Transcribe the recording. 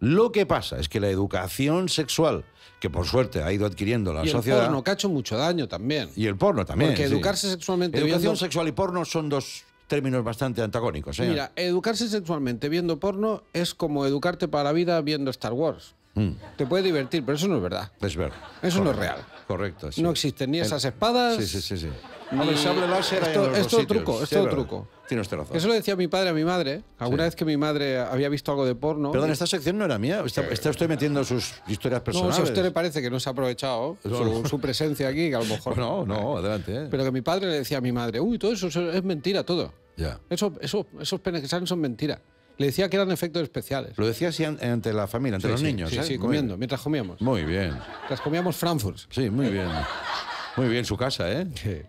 Lo que pasa es que la educación sexual, que por suerte ha ido adquiriendo la sociedad. El porno, ha hecho mucho daño también. Y el porno también. Porque educarse sexualmente. Educación sexual y porno son dos términos bastante antagónicos. ¿eh? Mira, educarse sexualmente viendo porno es como educarte para la vida viendo Star Wars. Mm. Te puede divertir, pero eso no es verdad. Es verdad. Eso no es real. Correcto. Sí. No existen ni esas espadas. Sí, sí, sí. sí. No, láser truco, truco. Eso lo decía mi padre a mi madre. Alguna vez que mi madre había visto algo de porno. Perdón, esta sección no era mía. Está, metiendo sus historias personales. No, si a usted le parece que no se ha aprovechado su, presencia aquí, que a lo mejor. no, no, adelante. Eh. Pero que mi padre le decía a mi madre, uy, todo eso es mentira, todo. Ya. Eso, eso, esos penes que salen son mentira. Le decía que eran efectos especiales. Lo decía así ante la familia, ante los niños. Sí, ¿eh? sí, comiendo, mientras comíamos. Muy bien. Mientras comíamos Frankfurt. Sí, muy bien. Muy bien su casa, ¿eh? Sí.